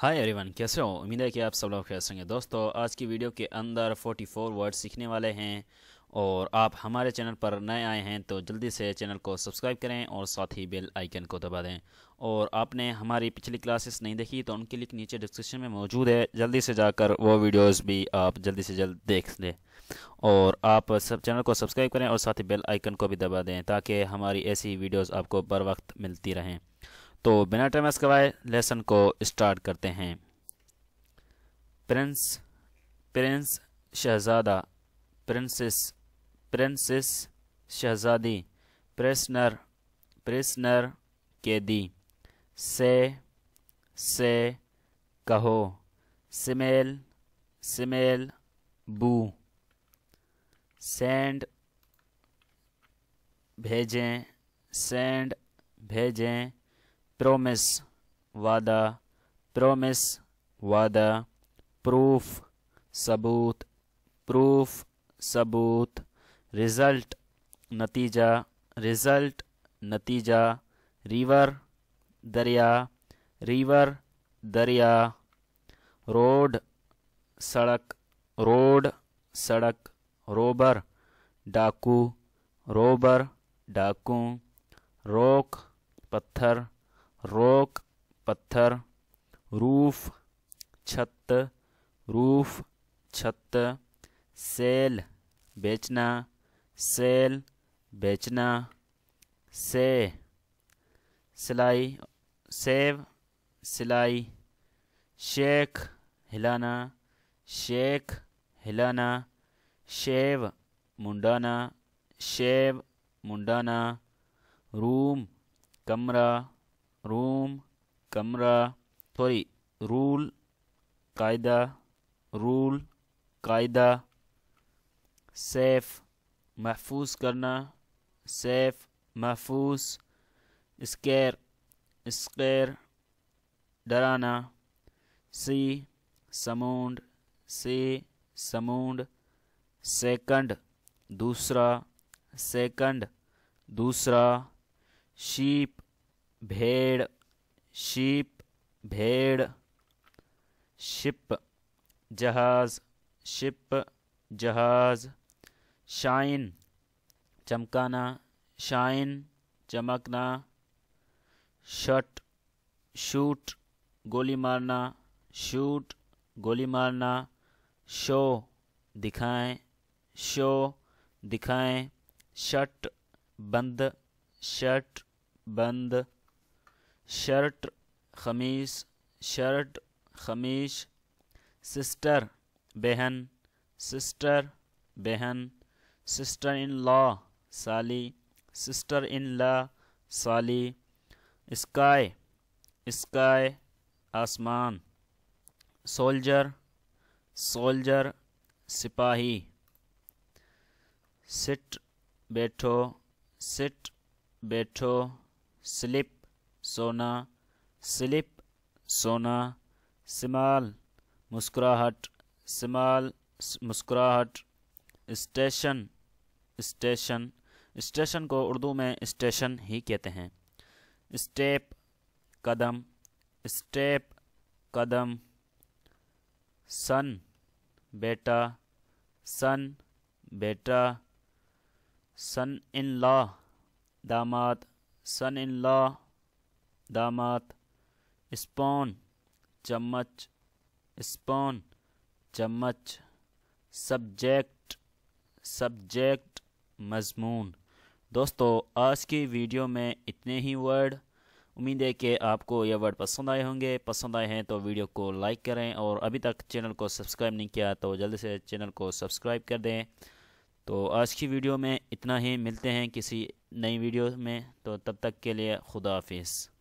hi everyone कैसे हो उम्मीद है कि आप सब लोग खैर होंगे दोस्तों आज की वीडियो के अंदर 44 वर्ड सीखने वाले हैं और आप हमारे चैनल पर नए आए हैं तो जल्दी से चैनल को सब्सक्राइब करें और साथ ही बेल आइकन को दबा दें और आपने हमारी पिछली क्लासेस नहीं देखी तो उनके लिंक नीचे डिस्क्रिप्शन में मौजूद है जल्दी से जाकर वो वीडियोज़ भी आप जल्दी से जल्द देख लें और आप सब चैनल को सब्सक्राइब करें और साथ ही बेल आइकन को भी दबा दें ताकि हमारी ऐसी वीडियोज़ आपको बर वक्त मिलती रहें तो बिना टाइम वेस्ट करवाए लेसन को स्टार्ट करते हैं प्रिंस प्रिंस शहजादा प्रिंसेस प्रिंसेस शहजादी प्रिस्नर प्रिस्नर कैदी से से कहो सिमेल सिमेल बू सेंड भेजें सेंड भेजें promise वादा promise वादा proof सबूत proof सबूत result नतीजा result नतीजा river दरिया river दरिया road सड़क रोड सड़क रोबर डाकू रोबर डाकू रोक पत्थर रोक पत्थर रूफ छत रूफ छत सेल बेचना सेल बेचना से सिलाई सेव सिलाई शेख हिलाना शेख हिलाना शेव मुंडाना शेव मुंडाना रूम कमरा रूम कमरा सॉरी रूल कायदा रूल कायदा सेफ महफूज करना सेफ महफूज स्केर स्केर डराना सी समूंड से समूंड सेकंड दूसरा सेकंड दूसरा शीप भेड़ शीप भेड़ शिप जहाज शिप जहाज शाइन चमकाना शाइन चमकना शट शूट गोली मारना शूट गोली मारना शो दिखाएं शो दिखाएं शट बंद शट बंद शर्ट खमीस शर्ट खमीश सिस्टर बहन सिस्टर बहन सिस्टर इन लॉ साली सिस्टर इन ला साली स्काई स्काई आसमान सोल्जर सोल्जर सिपाही सिट बैठो सिट बैठो स्लिप सोना स्लिप सोना शमाल मुस्कुराहट सिमाल मुस्कुराहट स्टेशन स्टेशन स्टेशन को उर्दू में स्टेशन ही कहते हैं स्टेप कदम स्टेप कदम सन बेटा सन बेटा सन इन लॉ दामाद सन इन लॉ दामात स्पॉन चम्मच स्पॉन चम्मच सब्जेक्ट सब्जेक्ट मजमून दोस्तों आज की वीडियो में इतने ही वर्ड उम्मीद है कि आपको यह वर्ड पसंद आए होंगे पसंद आए हैं तो वीडियो को लाइक करें और अभी तक चैनल को सब्सक्राइब नहीं किया तो जल्दी से चैनल को सब्सक्राइब कर दें तो आज की वीडियो में इतना ही मिलते हैं किसी नई वीडियो में तो तब तक के लिए खुदा हाफिज़